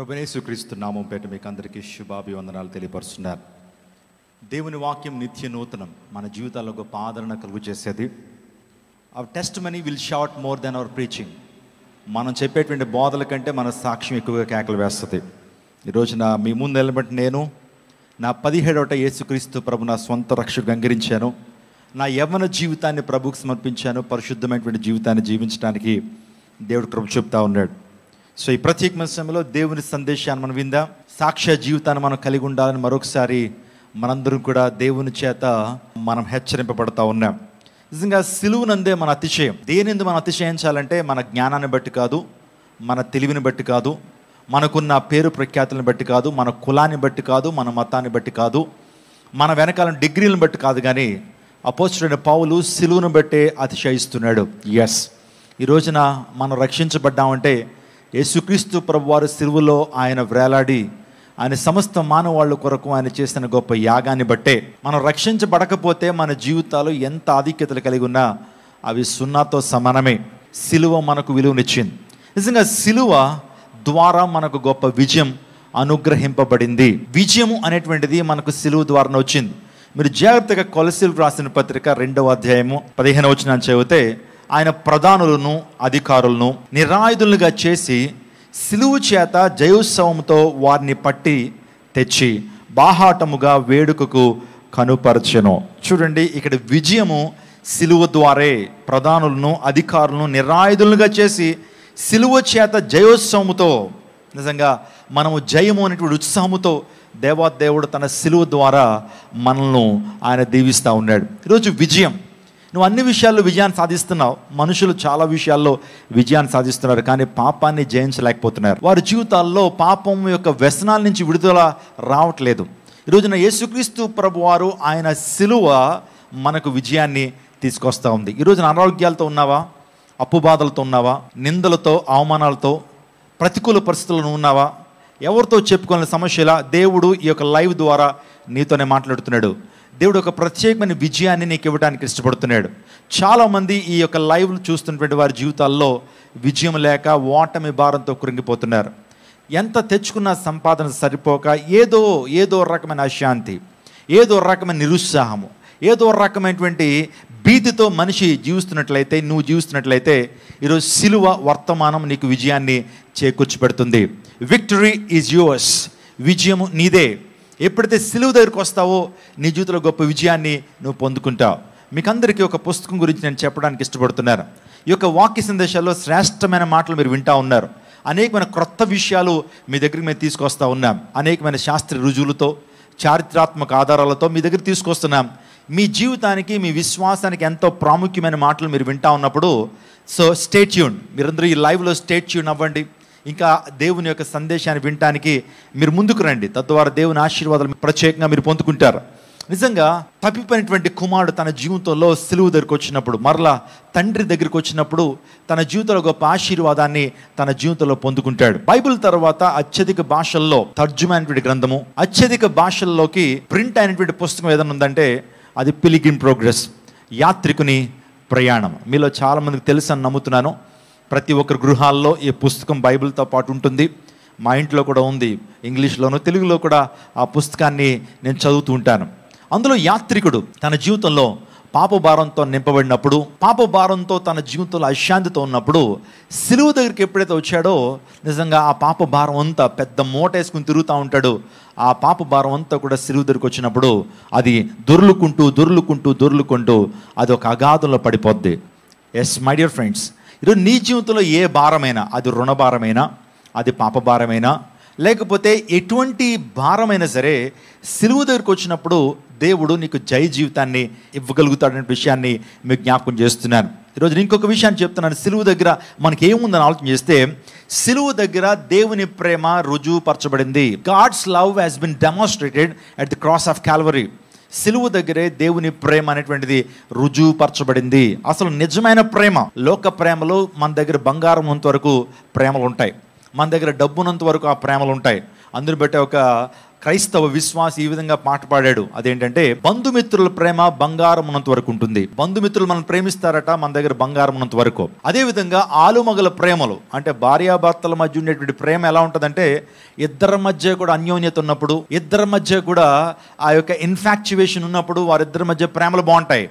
ప్రభునేసుక్రీస్తు నామం పేట మీకు అందరికీ శుభాభివందనాలు తెలియపరుస్తున్నారు దేవుని వాక్యం నిత్య నూతనం మన జీవితాల్లో గొప్ప ఆదరణ కలుగు చేసేది our test money will short more than our preaching మనం చెప్పేటువంటి బోధల కంటే మన సాక్ష్యం ఎక్కువగా కేకలు వేస్తుంది ఈరోజు నా మీ ముందు నిలబడి నేను నా పదిహేడవట యేసుక్రీస్తు ప్రభు నా సొంత రక్షకు అంగరించాను నా యవ్వన జీవితాన్ని ప్రభుకు సమర్పించాను పరిశుద్ధమైనటువంటి జీవితాన్ని జీవించడానికి దేవుడు కృప చెప్తా ఉన్నాడు సో ఈ ప్రత్యేకమైన సమయంలో దేవుని సందేశాన్ని మనం విందాం సాక్ష్య జీవితాన్ని మనం కలిగి ఉండాలని మరొకసారి మనందరం కూడా దేవుని చేత మనం హెచ్చరింపబడతా ఉన్నాం నిజంగా సిలువునందే మన అతిశయం దేనిందు మనం అతిశయించాలంటే మన జ్ఞానాన్ని బట్టి కాదు మన తెలివిని బట్టి కాదు మనకున్న పేరు ప్రఖ్యాతులను బట్టి కాదు మన కులాన్ని బట్టి కాదు మన మతాన్ని బట్టి కాదు మన వెనకాల డిగ్రీలను బట్టి కాదు కానీ అపోజిట్ పావులు సిలువును బట్టే అతిశయిస్తున్నాడు ఎస్ ఈ రోజున మనం రక్షించబడ్డామంటే యేసుక్రీస్తు ప్రభువారు సిరువులో ఆయన వ్రేలాడి ఆయన సమస్త మానవాళ్ళ కొరకు ఆయన చేసిన గొప్ప యాగాన్ని బట్టే మనం రక్షించబడకపోతే మన జీవితాలు ఎంత ఆధిక్యతలు కలిగి ఉన్నా అవి సున్నాతో సమానమే సిలువ మనకు విలువనిచ్చింది నిజంగా సిలువ ద్వారా మనకు గొప్ప విజయం అనుగ్రహింపబడింది విజయము అనేటువంటిది మనకు సిలువ ద్వారా వచ్చింది మీరు జాగ్రత్తగా కొలసిలు రాసిన పత్రిక రెండవ అధ్యాయము పదిహేను వచ్చిన చదివితే ఆయన ప్రధానులను అధికారులను నిరాయుధులుగా చేసి సిలువు చేత జయోత్సవంతో వారిని పట్టి తెచ్చి బాహాటముగా వేడుకకు కనుపరచను చూడండి ఇక్కడ విజయము సిలువ ద్వారే ప్రధానులను అధికారులను నిరాయుధులుగా చేసి సిలువ చేత జయోత్సవముతో నిజంగా మనము జయము అనేటువంటి ఉత్సాహముతో దేవాదేవుడు తన సిలువ ద్వారా మనల్ని ఆయన దీవిస్తూ ఉన్నాడు ఈరోజు విజయం నువ్వు అన్ని విషయాల్లో విజయాన్ని సాధిస్తున్నావు మనుషులు చాలా విషయాల్లో విజయాన్ని సాధిస్తున్నారు కానీ పాపాన్ని జయించలేకపోతున్నారు వారి జీవితాల్లో పాపం యొక్క వ్యసనాల నుంచి విడుదల రావట్లేదు ఈరోజున యేసుక్రీస్తు ప్రభు వారు ఆయన సిలువ మనకు విజయాన్ని తీసుకొస్తూ ఉంది ఈరోజున అనారోగ్యాలతో ఉన్నావా అప్పు బాధలతో ఉన్నావా నిందలతో అవమానాలతో ప్రతికూల పరిస్థితులను ఉన్నావా ఎవరితో చెప్పుకోలేని సమస్యల దేవుడు ఈ యొక్క లైవ్ ద్వారా నీతోనే మాట్లాడుతున్నాడు దేవుడు ఒక ప్రత్యేకమైన విజయాన్ని నీకు ఇవ్వడానికి ఇష్టపడుతున్నాడు చాలామంది ఈ యొక్క లైవ్లు చూస్తున్నటువంటి వారి జీవితాల్లో విజయం లేక ఓటమి భారంతో కురింగిపోతున్నారు ఎంత తెచ్చుకున్న సంపాదన సరిపోక ఏదో ఏదో రకమైన అశాంతి ఏదో రకమైన నిరుత్సాహము ఏదో రకమైనటువంటి భీతితో మనిషి జీవిస్తున్నట్లయితే నువ్వు జీవిస్తున్నట్లయితే ఈరోజు సిలువ వర్తమానం నీకు విజయాన్ని చేకూర్చి పెడుతుంది విక్టరీ ఈజ్ యువర్స్ విజయము నీదే ఎప్పుడైతే సిలువు దగ్గరకు వస్తావో నీ జీవితంలో గొప్ప విజయాన్ని నువ్వు పొందుకుంటావు మీకందరికీ ఒక పుస్తకం గురించి నేను చెప్పడానికి ఇష్టపడుతున్నాను ఈ యొక్క వాక్య సందేశాల్లో శ్రేష్టమైన మాటలు మీరు వింటా ఉన్నారు అనేకమైన క్రొత్త విషయాలు మీ దగ్గరికి మేము తీసుకొస్తూ ఉన్నాం అనేకమైన శాస్త్ర రుజువులతో చారిత్రాత్మక ఆధారాలతో మీ దగ్గర తీసుకొస్తున్నాం మీ జీవితానికి మీ విశ్వాసానికి ఎంతో ప్రాముఖ్యమైన మాటలు మీరు వింటా ఉన్నప్పుడు సో స్టేట్యూన్ మీరందరూ ఈ లైవ్లో స్టేట్యూన్ అవ్వండి ఇంకా దేవుని యొక్క సందేశాన్ని వినటానికి మీరు ముందుకు రండి తద్వారా దేవుని ఆశీర్వాదాలు ప్రత్యేకంగా మీరు పొందుకుంటారు నిజంగా తప్పిపోయినటువంటి కుమారుడు తన జీవితంలో సెలువు దగ్గరకు వచ్చినప్పుడు మరలా తండ్రి దగ్గరికి వచ్చినప్పుడు తన జీవితంలో గొప్ప ఆశీర్వాదాన్ని తన జీవితంలో పొందుకుంటాడు బైబిల్ తర్వాత అత్యధిక భాషల్లో తర్జుమైనటువంటి గ్రంథము అత్యధిక భాషల్లోకి ప్రింట్ అయినటువంటి పుస్తకం ఏదైనా ఉందంటే అది పిలిగిన్ ప్రోగ్రెస్ యాత్రికుని ప్రయాణం మీలో చాలామందికి తెలుసు అని నమ్ముతున్నాను ప్రతి ఒక్కరి గృహాల్లో ఈ పుస్తకం బైబిల్తో పాటు ఉంటుంది మా ఇంట్లో కూడా ఉంది ఇంగ్లీష్లోను తెలుగులో కూడా ఆ పుస్తకాన్ని నేను చదువుతూ ఉంటాను అందులో యాత్రికుడు తన జీవితంలో పాప భారంతో నింపబడినప్పుడు పాప భారంతో తన జీవితంలో అశాంతితో ఉన్నప్పుడు సిలువ దగ్గరికి ఎప్పుడైతే వచ్చాడో నిజంగా ఆ పాప భారం అంతా పెద్ద మూట వేసుకుని తిరుగుతూ ఉంటాడు ఆ పాప భారం అంతా కూడా సిలువు దగ్గరికి వచ్చినప్పుడు అది దొర్లుకుంటూ దొర్లుకుంటూ దొర్లుకుంటూ అది ఒక అగాధంలో పడిపోద్ది ఎస్ మై డియర్ ఫ్రెండ్స్ ఈరోజు నీ జీవితంలో ఏ భారమైనా అది రుణభారమైనా అది పాపభారమైనా లేకపోతే ఎటువంటి భారమైనా సరే సిలువు దగ్గరకు వచ్చినప్పుడు దేవుడు నీకు జయ జీవితాన్ని ఇవ్వగలుగుతాడనే విషయాన్ని మీకు జ్ఞాపకం చేస్తున్నాను ఈరోజు నేను ఇంకొక విషయాన్ని చెప్తున్నాను సిలువు దగ్గర మనకి ఏముందని ఆలోచన చేస్తే సిలువు దగ్గర దేవుని ప్రేమ రుజువుపరచబడింది God's love has been demonstrated at the cross of Calvary సిలువు దగ్గరే దేవుని ప్రేమ అనేటువంటిది రుజువుపరచబడింది అసలు నిజమైన ప్రేమ లోక ప్రేమలు మన దగ్గర బంగారం ఉన్నంత వరకు ప్రేమలు ఉంటాయి మన దగ్గర డబ్బునంత వరకు ఆ ప్రేమలు ఉంటాయి అందుని పెట్టే ఒక క్రైస్తవ విశ్వాస ఈ విధంగా పాట పాడాడు అదేంటంటే బంధుమిత్రుల ప్రేమ బంగారం ఉన్నంత వరకు ఉంటుంది బంధుమిత్రులు మనం ప్రేమిస్తారట మన దగ్గర బంగారం ఉన్నంత వరకు విధంగా ఆలుమగల ప్రేమలు అంటే భార్యాభర్తల మధ్య ఉండేటువంటి ప్రేమ ఎలా ఉంటుందంటే ఇద్దరి మధ్య కూడా అన్యోన్యత ఉన్నప్పుడు ఇద్దరి మధ్య కూడా ఆ యొక్క ఇన్ఫాక్చువేషన్ ఉన్నప్పుడు వారిద్దరి మధ్య ప్రేమలు బాగుంటాయి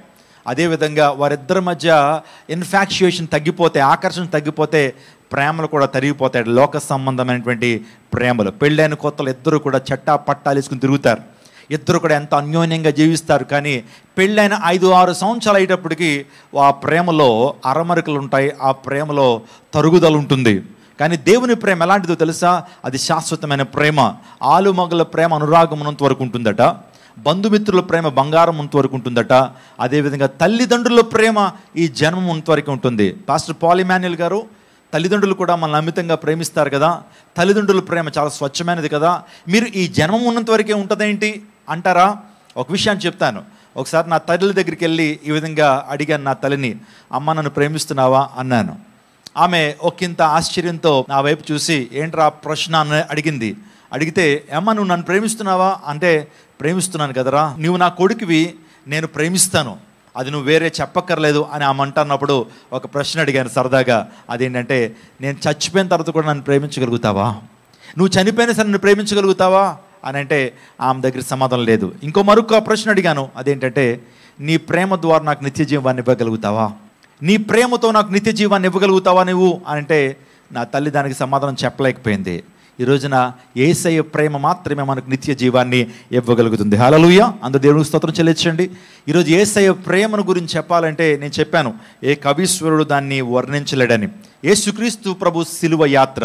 అదేవిధంగా వారిద్దరి మధ్య ఇన్ఫాక్చుయేషన్ తగ్గిపోతే ఆకర్షణ తగ్గిపోతే ప్రేమలు కూడా తరిగిపోతాయి లోక సంబంధమైనటువంటి ప్రేమలు పెళ్ళైన కొత్తలు ఇద్దరు కూడా చట్టా పట్టాలేసుకుని తిరుగుతారు ఇద్దరు కూడా ఎంత అన్యోన్యంగా జీవిస్తారు కానీ పెళ్ళైన ఐదు ఆరు సంవత్సరాలు అయ్యేటప్పటికీ ఆ ప్రేమలో అరమరికలు ఉంటాయి ఆ ప్రేమలో తరుగుదల ఉంటుంది కానీ దేవుని ప్రేమ ఎలాంటిదో తెలుసా అది శాశ్వతమైన ప్రేమ ఆలుమగల ప్రేమ ఉన్నంత వరకు ఉంటుందట బంధుమిత్రుల ప్రేమ బంగారం ఉన్నంత వరకు ఉంటుందట అదేవిధంగా తల్లిదండ్రుల ప్రేమ ఈ జన్మం ఉన్నంత వరకు ఉంటుంది పాస్టర్ పాలిమాన్యుల్ గారు తల్లిదండ్రులు కూడా మనల్ని అమితంగా ప్రేమిస్తారు కదా తల్లిదండ్రుల ప్రేమ చాలా స్వచ్ఛమైనది కదా మీరు ఈ జన్మం ఉన్నంత వరకే ఉంటుందేంటి అంటారా ఒక విషయాన్ని చెప్తాను ఒకసారి నా తల్లి దగ్గరికి వెళ్ళి ఈ విధంగా అడిగాను నా తల్లిని అమ్మ నన్ను ప్రేమిస్తున్నావా అన్నాను ఆమె ఒకంత ఆశ్చర్యంతో నా వైపు చూసి ఏంట్రా ప్రశ్న అని అడిగింది అడిగితే అమ్మ నువ్వు నన్ను ప్రేమిస్తున్నావా అంటే ప్రేమిస్తున్నాను కదరా నువ్వు నా కొడుకువి నేను ప్రేమిస్తాను అది నువ్వు వేరే చెప్పక్కర్లేదు అని మంట అన్నప్పుడు ఒక ప్రశ్న అడిగాను సరదాగా అదేంటంటే నేను చచ్చిపోయిన తర్వాత కూడా నన్ను ప్రేమించగలుగుతావా నువ్వు చనిపోయినా సరే నన్ను ప్రేమించగలుగుతావా అని అంటే ఆమె దగ్గర సమాధానం లేదు ఇంకో మరొక ప్రశ్న అడిగాను అదేంటంటే నీ ప్రేమ ద్వారా నాకు నిత్య జీవాన్ని ఇవ్వగలుగుతావా నీ ప్రేమతో నాకు నిత్య జీవాన్ని ఇవ్వగలుగుతావా నువ్వు అని అంటే నా తల్లి దానికి సమాధానం చెప్పలేకపోయింది ఈ రోజున ఏసయ ప్రేమ మాత్రమే మనకు నిత్య జీవాన్ని ఇవ్వగలుగుతుంది హలలుయ అందరు దేవుడు స్తోత్రం చెల్లించండి ఈరోజు ఏసయ ప్రేమను గురించి చెప్పాలంటే నేను చెప్పాను ఏ కవీశ్వరుడు దాన్ని వర్ణించలేడని యేసుక్రీస్తు ప్రభు శిలువ యాత్ర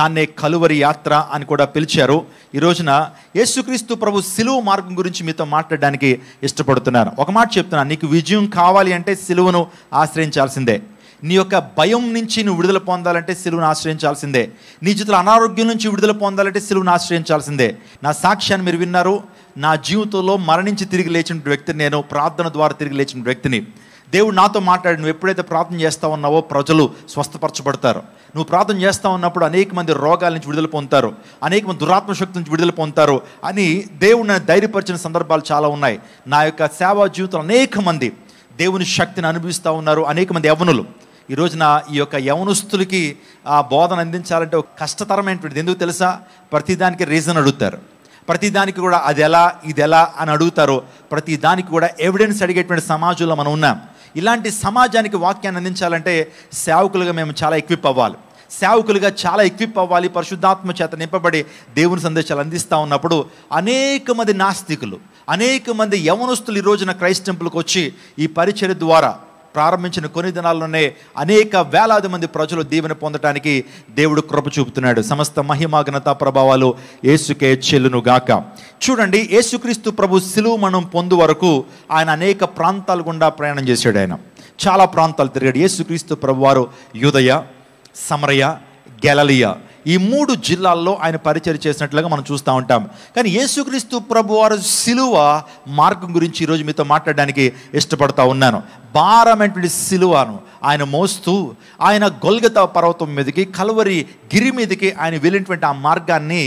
దాన్నే కలువరి యాత్ర అని కూడా పిలిచారు ఈ రోజున యేసుక్రీస్తు ప్రభు సిలువ మార్గం గురించి మీతో మాట్లాడడానికి ఇష్టపడుతున్నారు ఒక మాట చెప్తున్నాను నీకు విజయం కావాలి అంటే సిలువను ఆశ్రయించాల్సిందే నీ యొక్క భయం నుంచి నువ్వు విడుదల పొందాలంటే సిలువును ఆశ్రయించాల్సిందే నీ జీవితంలో అనారోగ్యం నుంచి విడుదల పొందాలంటే సిలువును ఆశ్రయించాల్సిందే నా సాక్ష్యాన్ని మీరు విన్నారు నా జీవితంలో మరణించి తిరిగి లేచిన వ్యక్తిని నేను ప్రార్థన ద్వారా తిరిగి లేచిన వ్యక్తిని దేవుడు నాతో మాట్లాడి నువ్వు ఎప్పుడైతే ప్రార్థన చేస్తూ ఉన్నావో ప్రజలు స్వస్థపరచబడతారు నువ్వు ప్రార్థన చేస్తూ ఉన్నప్పుడు అనేక మంది రోగాల నుంచి విడుదల పొందుతారు అనేక మంది దురాత్మ శక్తి నుంచి విడుదల పొందుతారు అని దేవుడు నన్ను ధైర్యపరిచిన సందర్భాలు చాలా ఉన్నాయి నా యొక్క సేవా జీవితంలో అనేక మంది దేవుని శక్తిని అనుభవిస్తూ ఉన్నారు అనేక మంది యవనులు ఈ రోజున ఈ యొక్క యవనస్తులకి ఆ బోధన అందించాలంటే ఒక కష్టతరమైనటువంటిది ఎందుకు తెలుసా ప్రతిదానికి రీజన్ అడుగుతారు ప్రతిదానికి కూడా అది ఎలా ఇది ఎలా అని అడుగుతారు ప్రతిదానికి కూడా ఎవిడెన్స్ అడిగేటువంటి సమాజంలో మనం ఉన్నాం ఇలాంటి సమాజానికి వాక్యాన్ని అందించాలంటే సేవకులుగా మేము చాలా ఎక్విప్ అవ్వాలి సేవకులుగా చాలా ఎక్విప్ అవ్వాలి పరిశుద్ధాత్మ చేత నింపబడి దేవుని సందేశాలు అందిస్తూ ఉన్నప్పుడు అనేక మంది నాస్తికులు అనేక మంది యవనస్తులు ఈ రోజున టెంపుల్కి వచ్చి ఈ పరిచయ ద్వారా ప్రారంభించిన కొన్ని దినాల్లోనే అనేక వేలాది మంది ప్రజలు దీవెన పొందటానికి దేవుడు కృప చూపుతున్నాడు సమస్త మహిమాగ్నత ప్రభావాలు ఏసుకే చెల్లును గాక చూడండి ఏసుక్రీస్తు ప్రభు సిలువు మనం పొందు వరకు ఆయన అనేక ప్రాంతాలు గుండా ప్రయాణం చేశాడు ఆయన చాలా ప్రాంతాలు తిరిగాడు యేసుక్రీస్తు ప్రభు వారు యుదయ సమరయ గెలలియ ఈ మూడు జిల్లాల్లో ఆయన పరిచయం చేసినట్లుగా మనం చూస్తూ ఉంటాం కానీ యేసుక్రీస్తు ప్రభు వారు సిలువ మార్గం గురించి ఈరోజు మీతో మాట్లాడడానికి ఇష్టపడతా ఉన్నాను భారమైనటువంటి సిలువను ఆయన మోస్తూ ఆయన గొల్గత పర్వతం మీదకి కలువరి గిరి మీదకి ఆయన వెళ్ళినటువంటి ఆ మార్గాన్ని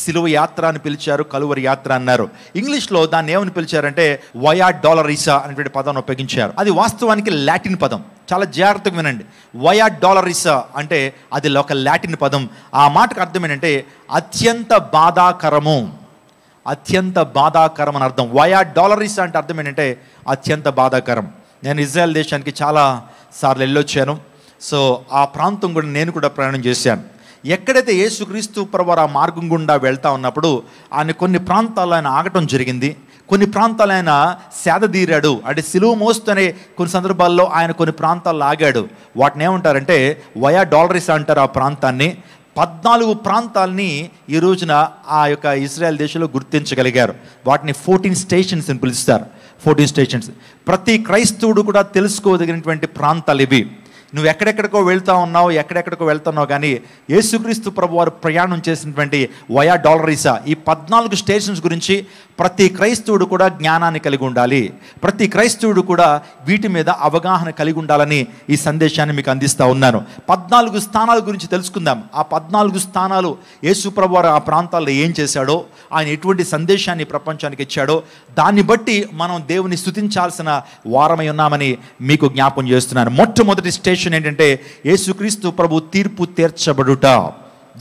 సిలువ యాత్ర అని పిలిచారు కలువరి యాత్ర అన్నారు ఇంగ్లీష్లో దాన్ని ఏమని పిలిచారంటే వయా డాలరీసా అనేటువంటి పదాన్ని ఉపయోగించారు అది వాస్తవానికి లాటిన్ పదం చాలా జాగ్రత్తగా వినండి వయా డాలరీసా అంటే అది ఒక లాటిన్ పదం ఆ మాటకు అర్థం ఏంటంటే అత్యంత బాధాకరము అత్యంత బాధాకరం అని అర్థం వయా డాలరీసా అంటే అర్థం ఏంటంటే అత్యంత బాధాకరం నేను ఇజ్రాయెల్ దేశానికి చాలా సార్లు వెళ్ళొచ్చాను సో ఆ ప్రాంతం కూడా నేను కూడా ప్రయాణం చేశాను ఎక్కడైతే యేసుక్రీస్తు పరవారు ఆ మార్గం గుండా వెళ్తా ఉన్నప్పుడు ఆయన కొన్ని ప్రాంతాలు ఆయన ఆగటం జరిగింది కొన్ని ప్రాంతాలు ఆయన సేదదీరాడు అంటే సిలువు మోస్తూనే కొన్ని సందర్భాల్లో ఆయన కొన్ని ప్రాంతాల్లో ఆగాడు వాటిని ఏమంటారంటే వయా డాలరీస్ అంటారు ఆ ప్రాంతాన్ని పద్నాలుగు ప్రాంతాలని ఈ రోజున ఆ యొక్క ఇస్రాయల్ దేశంలో గుర్తించగలిగారు వాటిని ఫోర్టీన్ స్టేషన్స్ అని పిలుస్తారు ఫోర్టీన్ స్టేషన్స్ ప్రతి క్రైస్తవుడు కూడా తెలుసుకోదగినటువంటి ప్రాంతాలు ఇవి నువ్వు ఎక్కడెక్కడికో వెళ్తా ఉన్నావు ఎక్కడెక్కడికో వెళ్తున్నావు కానీ యేసుక్రీస్తు ప్రభు వారు ప్రయాణం చేసినటువంటి వయా డాలరీసా ఈ పద్నాలుగు స్టేషన్స్ గురించి ప్రతి క్రైస్తవుడు కూడా జ్ఞానాన్ని కలిగి ఉండాలి ప్రతి క్రైస్తవుడు కూడా వీటి మీద అవగాహన కలిగి ఉండాలని ఈ సందేశాన్ని మీకు అందిస్తూ ఉన్నాను పద్నాలుగు స్థానాల గురించి తెలుసుకుందాం ఆ పద్నాలుగు స్థానాలు యేసుప్రభువారు ఆ ప్రాంతాల్లో ఏం చేశాడో ఆయన ఎటువంటి సందేశాన్ని ప్రపంచానికి ఇచ్చాడో దాన్ని బట్టి మనం దేవుని స్థుతించాల్సిన వారమై ఉన్నామని మీకు జ్ఞాపం చేస్తున్నాను మొట్టమొదటి స్టేషన్ ఏంటంటే యేసుక్రీస్తు ప్రభు తీర్పు తీర్చబడుట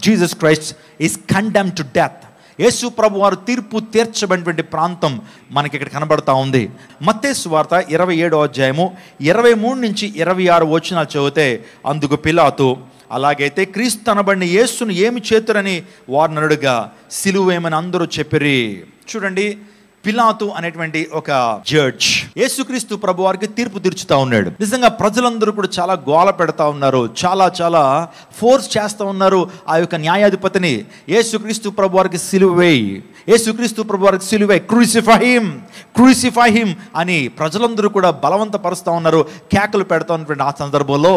Jesus Christ is condemn to death Yesu ప్రభు వారు తీర్పు తీర్చబడినటువంటి ప్రాంతం మనకి ఇక్కడ కనబడతా ఉంది మత్తేసు వార్త ఇరవై ఏడో అధ్యాయము ఇరవై మూడు నుంచి ఇరవై ఆరు వచనాలు చదివితే అందుకు పిలాతు అలాగైతే క్రీస్తు అనబడిన యేసును ఏమి చేతురని వారు నడుగా సిలువేమని అందరూ చెప్పిరి చూడండి పిలాతు అనేటువంటి ఒక జడ్జ్ యేసుక్రీస్తు ప్రభు వారికి తీర్పు తీర్చుతా ఉన్నాడు నిజంగా ప్రజలందరూ కూడా చాలా గోల పెడతా ఉన్నారు చాలా చాలా ఫోర్స్ చేస్తూ ఉన్నారు ఆ యొక్క న్యాయాధిపతిని యేసుక్రీస్తు ప్రభు వారికి సిలువేయి వేయి యేసుక్రీస్తు ప్రభు వారికి సిలువై క్రూసిఫై హిమ్ అని ప్రజలందరూ కూడా బలవంతపరుస్తూ ఉన్నారు కేకలు పెడతా ఉన్నటువంటి ఆ సందర్భంలో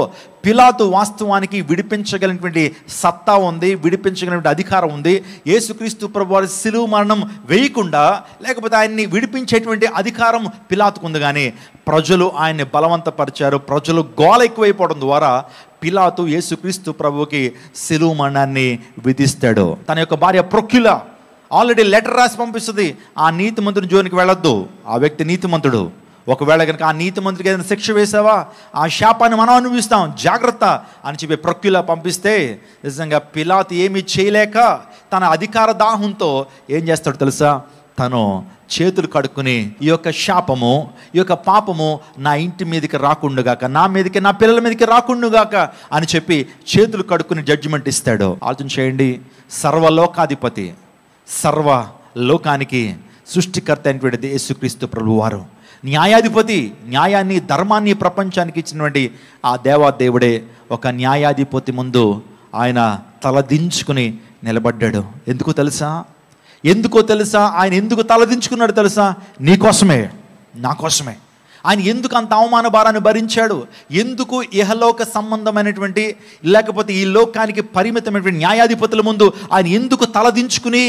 పిలాతు వాస్తవానికి విడిపించగలిగినటువంటి సత్తా ఉంది విడిపించగలిగినటువంటి అధికారం ఉంది యేసుక్రీస్తు ప్రభు వారి సిలువు మరణం వేయకుండా లేకపోతే ఆయన్ని విడిపించేటువంటి అధికారం పిలాతుకు ఉంది కానీ ప్రజలు ఆయన్ని బలవంతపరిచారు ప్రజలు గోల ఎక్కువైపోవడం ద్వారా పిలాతు యేసుక్రీస్తు ప్రభుకి సిలువు మరణాన్ని విధిస్తాడు తన యొక్క భార్య ప్రొక్యుల ఆల్రెడీ లెటర్ రాసి పంపిస్తుంది ఆ నీతి మంత్రుడు జోనికి వెళ్ళొద్దు ఆ వ్యక్తి నీతి మంత్రుడు ఒకవేళ కనుక ఆ నీతి మంత్రికి ఏదైనా శిక్ష వేసావా ఆ శాపాన్ని మనం అనుభవిస్తాం జాగ్రత్త అని చెప్పి ప్రక్యులా పంపిస్తే నిజంగా పిలాత్ ఏమీ చేయలేక తన అధికార దాహంతో ఏం చేస్తాడు తెలుసా తను చేతులు కడుక్కుని ఈ యొక్క శాపము ఈ యొక్క పాపము నా ఇంటి మీదకి రాకుండుగాక నా మీదకి నా పిల్లల మీదకి రాకుండుగాక అని చెప్పి చేతులు కడుక్కుని జడ్జిమెంట్ ఇస్తాడు ఆలోచన చేయండి సర్వలోకాధిపతి సర్వ లోకానికి సృష్టికర్త అయినటువంటి యేసుక్రీస్తు ప్రభు వారు న్యాయాధిపతి న్యాయాన్ని ధర్మాన్ని ప్రపంచానికి ఇచ్చినటువంటి ఆ దేవాదేవుడే ఒక న్యాయాధిపతి ముందు ఆయన తలదించుకుని నిలబడ్డాడు ఎందుకో తెలుసా ఎందుకో తెలుసా ఆయన ఎందుకు తలదించుకున్నాడు తెలుసా నీ కోసమే నా కోసమే ఆయన ఎందుకు అంత అవమాన భారాన్ని భరించాడు ఎందుకు ఇహలోక సంబంధమైనటువంటి లేకపోతే ఈ లోకానికి పరిమితమైనటువంటి న్యాయాధిపతుల ముందు ఆయన ఎందుకు తలదించుకుని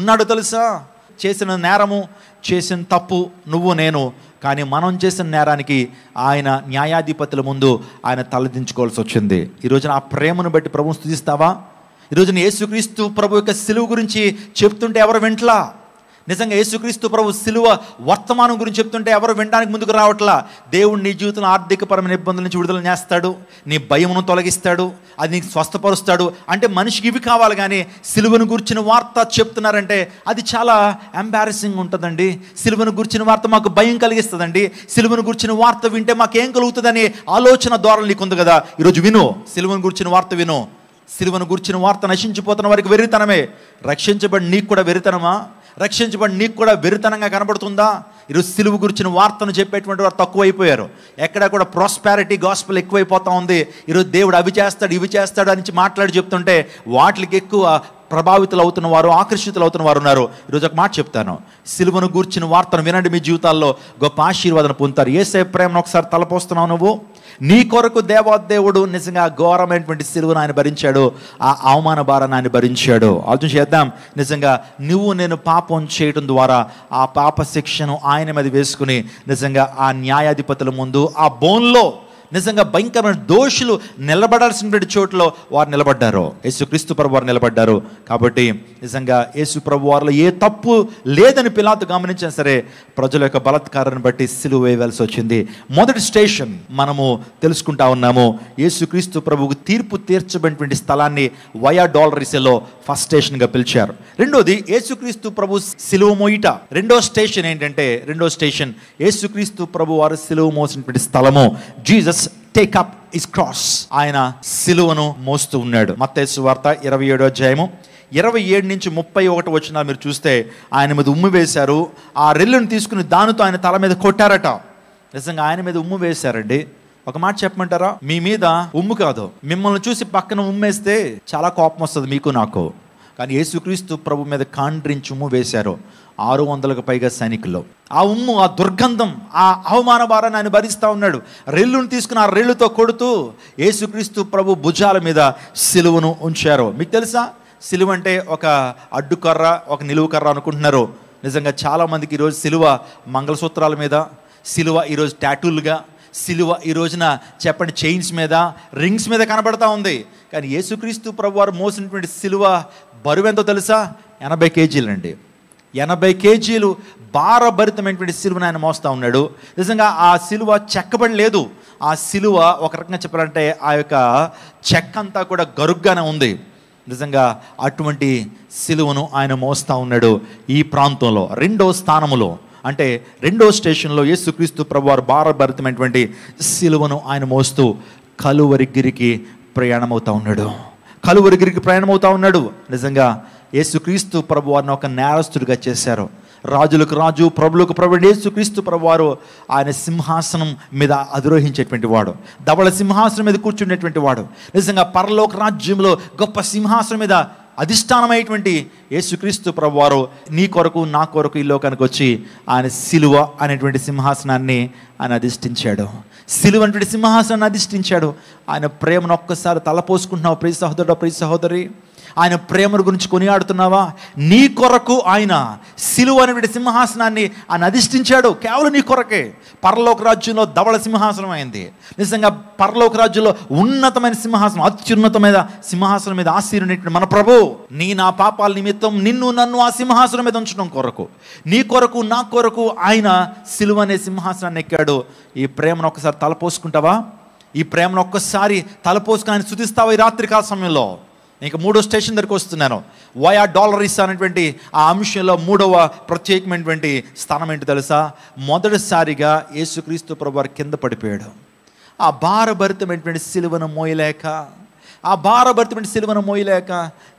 ఉన్నాడు తెలుసా చేసిన నేరము చేసిన తప్పు నువ్వు నేను కానీ మనం చేసిన నేరానికి ఆయన న్యాయాధిపతుల ముందు ఆయన తలదించుకోవాల్సి వచ్చింది ఈరోజు ఆ ప్రేమను బట్టి ప్రభువు స్థుతిస్తావా ఈరోజు యేసుక్రీస్తు ప్రభు యొక్క సిలువు గురించి చెప్తుంటే ఎవరు వింట్లా నిజంగా యేసుక్రీస్తు ప్రభు సిలువ వర్తమానం గురించి చెప్తుంటే ఎవరు వినడానికి ముందుకు రావట్లా దేవుడు నీ జీవితం ఆర్థికపరమైన ఇబ్బందుల నుంచి విడుదల చేస్తాడు నీ భయమును తొలగిస్తాడు అది నీకు స్వస్థపరుస్తాడు అంటే మనిషికి ఇవి కావాలి కానీ సిలువను గురించిన వార్త చెప్తున్నారంటే అది చాలా ఎంబారసింగ్ ఉంటుందండి సిలువను గురించిన వార్త మాకు భయం కలిగిస్తుందండి సిలువను గురించిన వార్త వింటే మాకేం కలుగుతుందని ఆలోచన నీకు నీకుంది కదా ఈరోజు విను సిలువను గురించిన వార్త విను సిలువను గురించిన వార్త నశించిపోతున్న వారికి వెర్రితనమే రక్షించబడి నీకు కూడా వెరితనమా రక్షించబడి నీకు కూడా వెరితనంగా కనబడుతుందా ఈరోజు సిలువు గురించిన వార్తను చెప్పేటువంటి వారు తక్కువైపోయారు ఎక్కడ కూడా ప్రాస్పారిటీ గాస్పల్ ఎక్కువైపోతా ఉంది ఈరోజు దేవుడు అవి చేస్తాడు ఇవి చేస్తాడు అని మాట్లాడి చెప్తుంటే వాటికి ఎక్కువ ప్రభావితులు అవుతున్న వారు ఆకర్షితులు అవుతున్న వారు ఉన్నారు ఈరోజు ఒక మాట చెప్తాను సిలువను గూర్చిన వార్తను వినండి మీ జీవితాల్లో గొప్ప ఆశీర్వాదం పొందుతారు ఏసే ప్రేమను ఒకసారి తలపోస్తున్నావు నువ్వు నీ కొరకు దేవోదేవుడు నిజంగా ఘోరమైనటువంటి సిలువను ఆయన భరించాడు ఆ అవమాన భారాన్ని ఆయన భరించాడు ఆలోచన చేద్దాం నిజంగా నువ్వు నేను పాపం చేయడం ద్వారా ఆ పాప శిక్షను ఆయన మీద వేసుకుని నిజంగా ఆ న్యాయాధిపతుల ముందు ఆ బోన్లో నిజంగా భయంకరమైన దోషులు నిలబడాల్సినటువంటి చోట్లో వారు నిలబడ్డారు యేసుక్రీస్తు ప్రభు వారు నిలబడ్డారు కాబట్టి నిజంగా యేసు ప్రభు వారిలో ఏ తప్పు లేదని పిలాతు గమనించినా సరే ప్రజల యొక్క బలత్కారాన్ని బట్టి సిలువ వేయవలసి వచ్చింది మొదటి స్టేషన్ మనము తెలుసుకుంటా ఉన్నాము యేసుక్రీస్తు ప్రభుకు తీర్పు తీర్చబడినటువంటి స్థలాన్ని వయా డాలరీసెలో ఫస్ట్ స్టేషన్గా పిలిచారు రెండోది యేసుక్రీస్తు ప్రభు సిలువ మోయిట రెండో స్టేషన్ ఏంటంటే రెండో స్టేషన్ యేసుక్రీస్తు ప్రభు వారు సిలువ మోసినటువంటి స్థలము Jesus take up his cross ఆయన సిలువను మోస్తూ ఉన్నాడు మత్తేసు వార్త ఇరవై ఏడో అధ్యాయము ఇరవై ఏడు నుంచి ముప్పై ఒకటి వచ్చిన మీరు చూస్తే ఆయన మీద ఉమ్ము వేశారు ఆ రెల్లును తీసుకుని దానితో ఆయన తల మీద కొట్టారట నిజంగా ఆయన మీద ఉమ్ము వేశారండి ఒక మాట చెప్పమంటారా మీ మీద ఉమ్ము కాదు మిమ్మల్ని చూసి పక్కన ఉమ్మేస్తే చాలా కోపం వస్తుంది మీకు నాకు కానీ యేసుక్రీస్తు ప్రభు మీద కాండ్రించి ఉమ్ము వేశారు ఆరు వందలకు పైగా సైనికుల్లో ఆ ఉమ్ము ఆ దుర్గంధం ఆ అవమాన భారాన్ని ఆయన భరిస్తూ ఉన్నాడు రెల్లును తీసుకుని ఆ రెల్లుతో కొడుతూ యేసుక్రీస్తు ప్రభు భుజాల మీద సిలువను ఉంచారు మీకు తెలుసా సిలువ అంటే ఒక అడ్డుకర్ర ఒక నిలువు కర్ర అనుకుంటున్నారు నిజంగా చాలామందికి ఈరోజు సిలువ మంగళసూత్రాల మీద సిలువ ఈరోజు టాటూలుగా సిలువ ఈ రోజున చెప్పండి చైన్స్ మీద రింగ్స్ మీద కనబడతా ఉంది కానీ యేసుక్రీస్తు ప్రభువారు మోసినటువంటి సిలువ బరువు ఎంతో తెలుసా ఎనభై కేజీలండి ఎనభై కేజీలు భారభరితమైనటువంటి సిలువను ఆయన మోస్తూ ఉన్నాడు నిజంగా ఆ సిలువ చెక్కబడలేదు ఆ సిలువ ఒక రకంగా చెప్పాలంటే ఆ యొక్క చెక్క అంతా కూడా గరుగ్గానే ఉంది నిజంగా అటువంటి సిలువను ఆయన మోస్తూ ఉన్నాడు ఈ ప్రాంతంలో రెండో స్థానములో అంటే రెండో స్టేషన్లో యేసుక్రీస్తు ప్రభువారు భారభరితమైనటువంటి సిలువను ఆయన మోస్తూ కలువరిగిరికి ప్రయాణమవుతూ ఉన్నాడు కలువరిగిరికి ప్రయాణమవుతూ ఉన్నాడు నిజంగా యేసుక్రీస్తు ప్రభు వారిని ఒక నేరస్తుడిగా చేశారు రాజులకు రాజు ప్రభులకు ప్రభుడు యేసుక్రీస్తు ప్రభువారు ఆయన సింహాసనం మీద అధిరోహించేటువంటి వాడు ధవళ సింహాసనం మీద కూర్చునేటువంటి వాడు నిజంగా పరలోక రాజ్యంలో గొప్ప సింహాసనం మీద అధిష్టానమైనటువంటి యేసుక్రీస్తు ప్రభువారు నీ కొరకు నా కొరకు ఈ లోకానికి వచ్చి ఆయన శిలువ అనేటువంటి సింహాసనాన్ని ఆయన అధిష్ఠించాడు శిలువ అనేటువంటి సింహాసనాన్ని అధిష్ఠించాడు ఆయన ప్రేమను ఒక్కసారి తలపోసుకుంటున్నావు ప్రియ సహోదరుడు ప్రియ సహోదరి ఆయన ప్రేమను గురించి కొనియాడుతున్నావా నీ కొరకు ఆయన సిలువ అనేటువంటి సింహాసనాన్ని ఆయన అధిష్ఠించాడు కేవలం నీ కొరకే పరలోక రాజ్యంలో ధవళ సింహాసనం అయింది నిజంగా పరలోక రాజ్యంలో ఉన్నతమైన సింహాసనం అత్యున్నతమైన సింహాసనం మీద ఆశీర్వనేటువంటి మన ప్రభు నీ నా పాపాల నిమిత్తం నిన్ను నన్ను ఆ సింహాసనం మీద ఉంచడం కొరకు నీ కొరకు నా కొరకు ఆయన సిలువ అనే సింహాసనాన్ని ఎక్కాడు ఈ ప్రేమను ఒకసారి తలపోసుకుంటావా ఈ ప్రేమను ఒక్కసారి తలపోసుకుని ఆయన శుతిస్తావా ఈ రాత్రికాల సమయంలో ఇంక మూడో స్టేషన్ దగ్గరకు వస్తున్నాను వయా డాలర్ అనేటువంటి ఆ అంశంలో మూడవ ప్రత్యేకమైనటువంటి స్థానం ఏంటి తెలుసా మొదటిసారిగా యేసుక్రీస్తు ప్రభు కింద పడిపోయాడు ఆ భారభరితమైనటువంటి సిలువను మోయలేక ఆ భారభర్తమైన సిలువను మోయలేక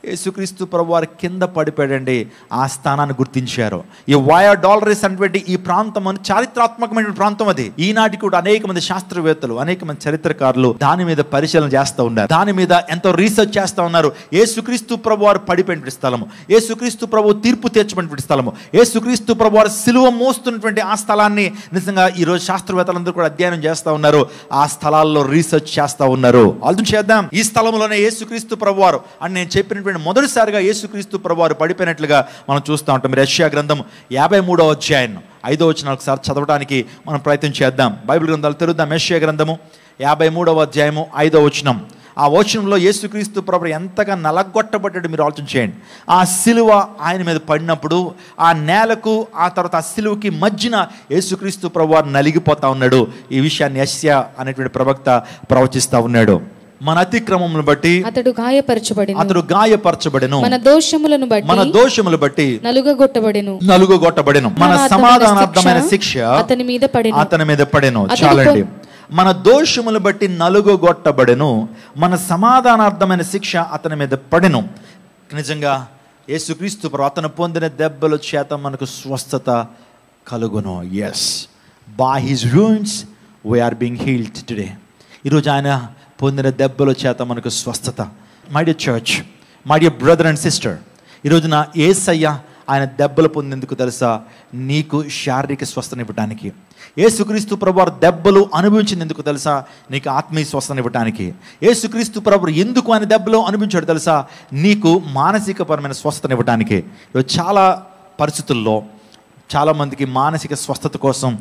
యేసుక్రీస్తు ప్రభు కింద పడిపోయాడండి ఆ స్థానాన్ని గుర్తించారు ఈ వాయా డాలరీస్ అనేటువంటి ఈ ప్రాంతం అని చారిత్రాత్మకమైన ప్రాంతం అది ఈనాటి కూడా అనేక మంది శాస్త్రవేత్తలు అనేక మంది చరిత్రకారులు దాని మీద పరిశీలన చేస్తూ ఉన్నారు దాని మీద ఎంతో రీసెర్చ్ చేస్తూ ఉన్నారు యేసుక్రీస్తు ప్రభు వారు పడిపోయినటువంటి స్థలము యేసుక్రీస్తు ప్రభు తీర్పు తీర్చబడినటువంటి స్థలము యేసుక్రీస్తు ప్రభు వారు సిలువ మోస్తున్నటువంటి ఆ స్థలాన్ని నిజంగా ఈరోజు శాస్త్రవేత్తలందరూ కూడా అధ్యయనం చేస్తూ ఉన్నారు ఆ స్థలాల్లో రీసెర్చ్ చేస్తూ ఉన్నారు ఆలోచన చేద్దాం ఈ స్థలం సమీపంలోనే యేసుక్రీస్తు ప్రభువారు అని నేను చెప్పినటువంటి మొదటిసారిగా యేసుక్రీస్తు ప్రభువారు పడిపోయినట్లుగా మనం చూస్తూ ఉంటాం రష్యా గ్రంథం యాభై మూడవ అధ్యాయం ఐదో వచ్చిన ఒకసారి చదవడానికి మనం ప్రయత్నం చేద్దాం బైబిల్ గ్రంథాలు తెలుద్దాం యశ్యా గ్రంథము యాభై మూడవ అధ్యాయము ఐదో వచనం ఆ వచనంలో యేసుక్రీస్తు ప్రభు ఎంతగా నలగొట్టబడ్డాడు మీరు ఆలోచన చేయండి ఆ శిలువ ఆయన మీద పడినప్పుడు ఆ నేలకు ఆ తర్వాత ఆ శిలువకి మధ్యన యేసుక్రీస్తు ప్రభు నలిగిపోతా ఉన్నాడు ఈ విషయాన్ని యస్య అనేటువంటి ప్రవక్త ప్రవచిస్తూ ఉన్నాడు మన అతిక్రమములను బట్టి అతడు గాయపరచబడి అతడు గాయపరచబడిను మన దోషములను బట్టి మన దోషములు బట్టి నలుగగొట్టబడెను నలుగగొట్టబడెను మన సమాధానార్థమైన శిక్ష అతని మీద పడెను అతని మీద పడెను చాలండి మన దోషములు బట్టి నలుగొట్టబడెను మన సమాధానార్థమైన శిక్ష అతని మీద పడిను నిజంగా యేసుక్రీస్తు అతను పొందిన దెబ్బల చేత మనకు స్వస్థత కలుగును ఎస్ బై హిజ్ రూన్స్ వీఆర్ బీయింగ్ హీల్డ్ టుడే ఈరోజు ఆయన పొందిన దెబ్బల చేత మనకు స్వస్థత my dear church my dear brother and sister ఈరోజు నా ఏసయ్య ఆయన దెబ్బలు పొందేందుకు తెలుసా నీకు శారీరక స్వస్థనివ్వటానికి ఏసుక్రీస్తు ప్రభు దెబ్బలు అనుభవించినందుకు తెలుసా నీకు ఆత్మీయ స్వస్థన ఇవ్వడానికి ఏసుక్రీస్తు ప్రభు ఎందుకు ఆయన దెబ్బలు అనుభవించాడు తెలుసా నీకు మానసికపరమైన స్వస్థన ఇవ్వటానికి చాలా పరిస్థితుల్లో చాలామందికి మానసిక స్వస్థత కోసం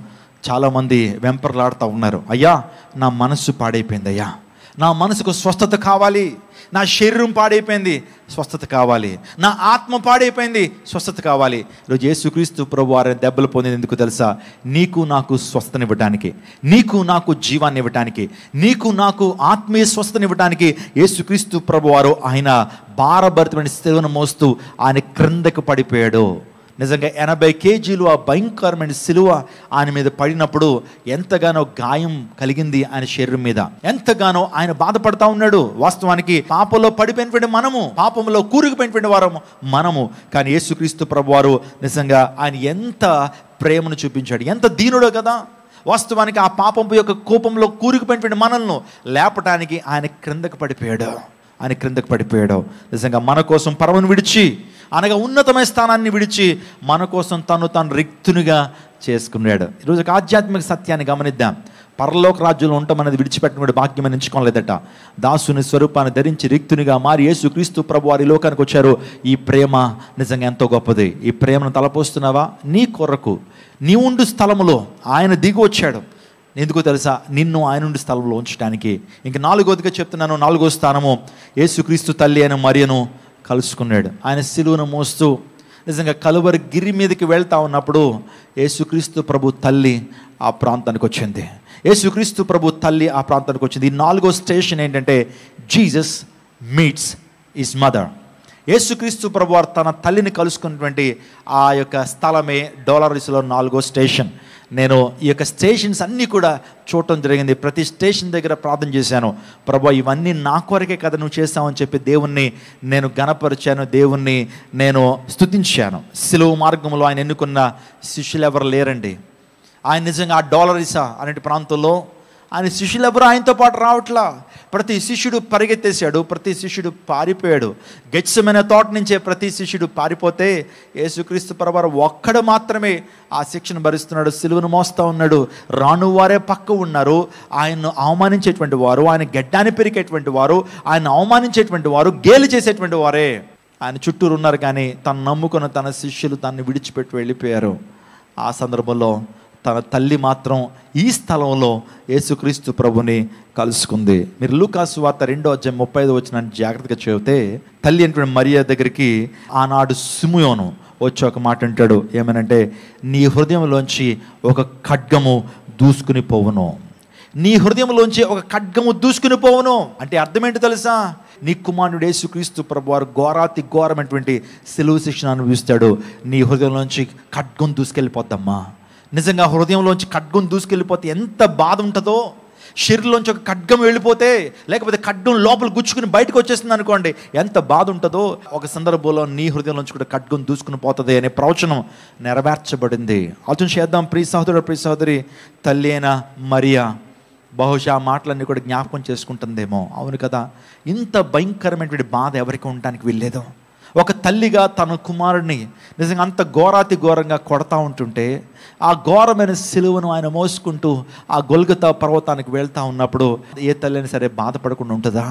చాలామంది వెంపర్లాడుతూ ఉన్నారు అయ్యా నా మనస్సు పాడైపోయింది అయ్యా నా మనసుకు స్వస్థత కావాలి నా శరీరం పాడైపోయింది స్వస్థత కావాలి నా ఆత్మ పాడైపోయింది స్వస్థత కావాలి ఈరోజు యేసుక్రీస్తు ప్రభు వారిని దెబ్బలు పొందింది ఎందుకు తెలుసా నీకు నాకు స్వస్థనివ్వటానికి నీకు నాకు జీవాన్ని ఇవ్వటానికి నీకు నాకు ఆత్మీయ స్వస్థనివ్వటానికి యేసుక్రీస్తు ప్రభు వారు ఆయన భారభరితమైన స్థితిని మోస్తూ ఆయన క్రిందకు పడిపోయాడు నిజంగా ఎనభై కేజీలు ఆ భయంకరమైన సిలువ ఆయన మీద పడినప్పుడు ఎంతగానో గాయం కలిగింది ఆయన శరీరం మీద ఎంతగానో ఆయన బాధపడతా ఉన్నాడు వాస్తవానికి పాపంలో పడిపోయినటువంటి మనము పాపంలో కూరుకుపోయినటువంటి వారము మనము కానీ యేసుక్రీస్తు ప్రభు వారు నిజంగా ఆయన ఎంత ప్రేమను చూపించాడు ఎంత దీనుడో కదా వాస్తవానికి ఆ పాపం యొక్క కోపంలో కూరుకుపోయినటువంటి మనల్ని లేపటానికి ఆయన క్రిందకు పడిపోయాడు ఆయన క్రిందకు పడిపోయాడు నిజంగా మన కోసం పరమను విడిచి అనగా ఉన్నతమైన స్థానాన్ని విడిచి మన కోసం తను తను రిక్తునిగా చేసుకున్నాడు ఈరోజు ఒక ఆధ్యాత్మిక సత్యాన్ని గమనిద్దాం పరలోక రాజ్యంలో ఉండటం అనేది విడిచిపెట్టడం భాగ్యం అని ఎంచుకోలేదట దాసుని స్వరూపాన్ని ధరించి రిక్తునిగా మారి యేసు క్రీస్తు ప్రభు వారి లోకానికి వచ్చారు ఈ ప్రేమ నిజంగా ఎంతో గొప్పది ఈ ప్రేమను తలపోస్తున్నావా నీ కొరకు నీ ఉండు స్థలములో ఆయన దిగి వచ్చాడు ఎందుకో తెలుసా నిన్ను ఆయన ఉండి స్థలంలో ఉంచడానికి ఇంక నాలుగోదిగా చెప్తున్నాను నాలుగో స్థానము యేసుక్రీస్తు తల్లి అయిన మరియను కలుసుకున్నాడు ఆయన సిలువను మోస్తూ నిజంగా కలువరి గిరి మీదకి వెళ్తా ఉన్నప్పుడు యేసుక్రీస్తు ప్రభు తల్లి ఆ ప్రాంతానికి వచ్చింది యేసుక్రీస్తు ప్రభు తల్లి ఆ ప్రాంతానికి వచ్చింది ఈ నాలుగో స్టేషన్ ఏంటంటే జీజస్ మీట్స్ ఇస్ మదర్ యేసుక్రీస్తు ప్రభు తన తల్లిని కలుసుకున్నటువంటి ఆ యొక్క స్థలమే డోలరిస్లో నాలుగో స్టేషన్ నేను ఈ యొక్క స్టేషన్స్ అన్నీ కూడా చూడటం జరిగింది ప్రతి స్టేషన్ దగ్గర ప్రార్థన చేశాను ప్రభా ఇవన్నీ నా కొరకే కథ నువ్వు చేస్తావని చెప్పి దేవుణ్ణి నేను గణపరిచాను దేవుణ్ణి నేను స్థుతించాను సిలువు మార్గంలో ఆయన ఎన్నుకున్న శిష్యులు ఎవరు లేరండి ఆయన నిజంగా ఆ డోలరిసా అనే ప్రాంతంలో ఆయన శిష్యులు ఎవరు ఆయనతో పాటు రావట్లా ప్రతి శిష్యుడు పరిగెత్తేశాడు ప్రతి శిష్యుడు పారిపోయాడు గచ్చమైన తోట నుంచే ప్రతి శిష్యుడు పారిపోతే యేసుక్రీస్తు పరవారు ఒక్కడు మాత్రమే ఆ శిక్షను భరిస్తున్నాడు సిలువను మోస్తూ ఉన్నాడు రాను వారే పక్క ఉన్నారు ఆయన్ను అవమానించేటువంటి వారు ఆయన గడ్డాన్ని పెరిగేటువంటి వారు ఆయన అవమానించేటువంటి వారు గేలి చేసేటువంటి వారే ఆయన చుట్టూరు ఉన్నారు కానీ తను నమ్ముకున్న తన శిష్యులు తనని విడిచిపెట్టి వెళ్ళిపోయారు ఆ సందర్భంలో తన తల్లి మాత్రం ఈ స్థలంలో యేసుక్రీస్తు ప్రభుని కలుసుకుంది మీరు లూకాసు వార్త రెండో అధ్యాయం ముప్పై ఐదు వచ్చిన జాగ్రత్తగా చెబితే తల్లి అంటే మరియా దగ్గరికి ఆనాడు సిముయోను వచ్చి ఒక మాట అంటాడు ఏమనంటే నీ హృదయంలోంచి ఒక ఖడ్గము దూసుకుని పోవును నీ హృదయంలోంచి ఒక ఖడ్గము దూసుకుని పోవును అంటే అర్థం ఏంటి తెలుసా నీ కుమారుడు యేసుక్రీస్తు ప్రభు వారు ఘోరాతి ఘోరమైనటువంటి సెలవు శిక్షణ అనుభవిస్తాడు నీ హృదయంలోంచి ఖడ్గం దూసుకెళ్ళిపోద్దమ్మా నిజంగా హృదయంలోంచి ఖడ్గం దూసుకెళ్ళిపోతే ఎంత బాధ ఉంటుందో శరీరంలోంచి ఒక ఖడ్గం వెళ్ళిపోతే లేకపోతే ఖడ్గం లోపల గుచ్చుకుని బయటకు వచ్చేస్తుంది అనుకోండి ఎంత బాధ ఉంటుందో ఒక సందర్భంలో నీ హృదయంలోంచి కూడా ఖడ్గం దూసుకుని పోతుంది అనే ప్రవచనం నెరవేర్చబడింది ఆలోచన చేద్దాం ప్రియ సహోదరుడు ప్రియ సహోదరి తల్లి అయిన మరియా బహుశా మాటలన్నీ కూడా జ్ఞాపకం చేసుకుంటుందేమో అవును కదా ఇంత భయంకరమైనటువంటి బాధ ఎవరికి ఉండడానికి వీల్లేదో ఒక తల్లిగా తన కుమారుడిని నిజంగా అంత ఘోరాతి ఘోరంగా కొడతా ఉంటుంటే ఆ ఘోరమైన శిలువను ఆయన మోసుకుంటూ ఆ గొల్గతా పర్వతానికి వెళ్తూ ఉన్నప్పుడు ఏ తల్లి సరే బాధపడకుండా ఉంటుందా